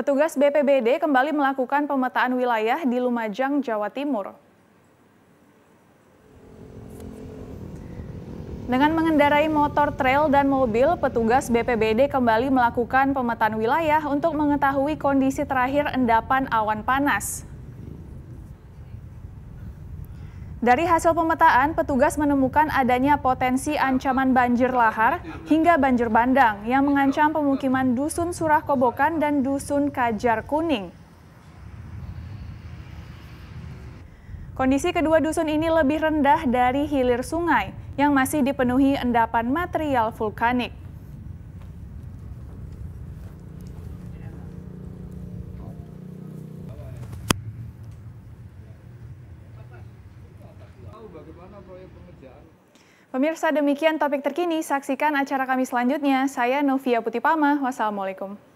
Petugas BPBD kembali melakukan pemetaan wilayah di Lumajang, Jawa Timur. Dengan mengendarai motor trail dan mobil, petugas BPBD kembali melakukan pemetaan wilayah untuk mengetahui kondisi terakhir endapan awan panas. Dari hasil pemetaan, petugas menemukan adanya potensi ancaman banjir lahar hingga banjir bandang yang mengancam pemukiman Dusun Surah Kobokan dan Dusun Kajar Kuning. Kondisi kedua dusun ini lebih rendah dari hilir sungai yang masih dipenuhi endapan material vulkanik. tahu bagaimana proyek pengerjaan. Pemirsa demikian topik terkini, saksikan acara kami selanjutnya. Saya Novia Putipama, wassalamualaikum.